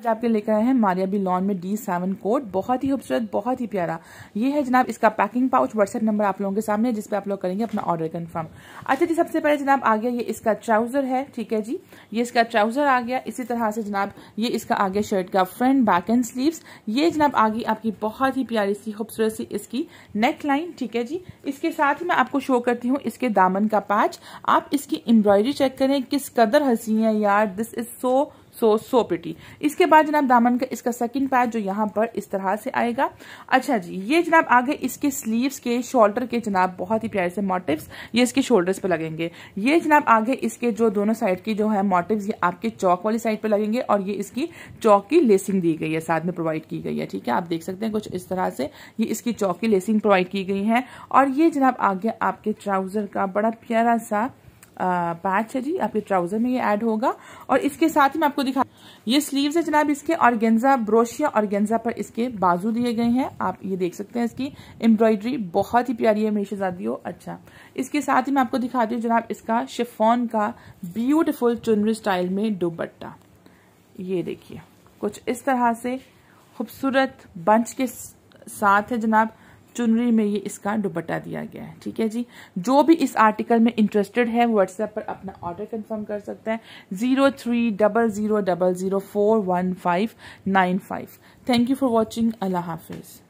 आज आपके लेकर आए हैं मारिया बी लॉन में डी सेवन कोड बहुत ही खूबसूरत बहुत ही प्यारा ये है जनाब इसका पैकिंग पाउच व्हाट्सएप नंबर आप लोगों के सामने जिसपे आप लोग करेंगे अपना ऑर्डर कंफर्म अच्छा जी सबसे पहले जनाब आ गया ये इसका ट्राउजर है ठीक है जी ये इसका ट्राउजर आ गया इसी तरह से जनाब ये इसका आ गया शर्ट का फ्रंट बैक एंड स्लीव ये जनाब आ गई आपकी बहुत ही प्यारी सी खूबसूरत सी इसकी नेक लाइन ठीक है जी इसके साथ ही मैं आपको शो करती हूँ इसके दामन का पैच आप इसकी एम्ब्रॉयडरी चेक करें किस कदर हंसी है यार दिस इज सो सो सो पिटी इसके बाद जनाब दामन का इसका सेकंड पैच जो यहाँ पर इस तरह से आएगा अच्छा जी ये जनाब आगे इसके स्लीव्स के शोल्डर के जनाब बहुत ही प्यारे से मोटिव्स ये इसके शोल्डर्स पे लगेंगे ये जनाब आगे इसके जो दोनों साइड की जो है मोटिव्स ये आपके चौक वाली साइड पे लगेंगे और ये इसकी चौक की लेसिंग दी गई है साथ में प्रोवाइड की गई है ठीक है आप देख सकते हैं कुछ इस तरह से ये इसकी चौक की लेसिंग प्रोवाइड की गई है और ये जनाब आगे आपके ट्राउजर का बड़ा प्यारा सा पैच है जी आपके ट्राउजर में ये ऐड होगा और इसके साथ ही मैं आपको दिखा ये स्लीव्स है जनाब इसके और गेंजा ब्रोशिया गेंजा पर इसके बाजू दिए गए हैं आप ये देख सकते हैं इसकी एम्ब्रॉयडरी बहुत ही प्यारी है मेरी शादी हो अच्छा इसके साथ ही मैं आपको दिखाती हूँ जनाब इसका शिफोन का ब्यूटिफुल चुनरी स्टाइल में दुबट्टा ये देखिए कुछ इस तरह से खूबसूरत बंच के साथ है जनाब चुनरी में ये इसका दुपट्टा दिया गया है ठीक है जी जो भी इस आर्टिकल में इंटरेस्टेड है व्हाट्सएप पर अपना ऑर्डर कंफर्म कर सकता है zero three double zero double zero four one five nine five thank you for watching अल्लाह हाफिज़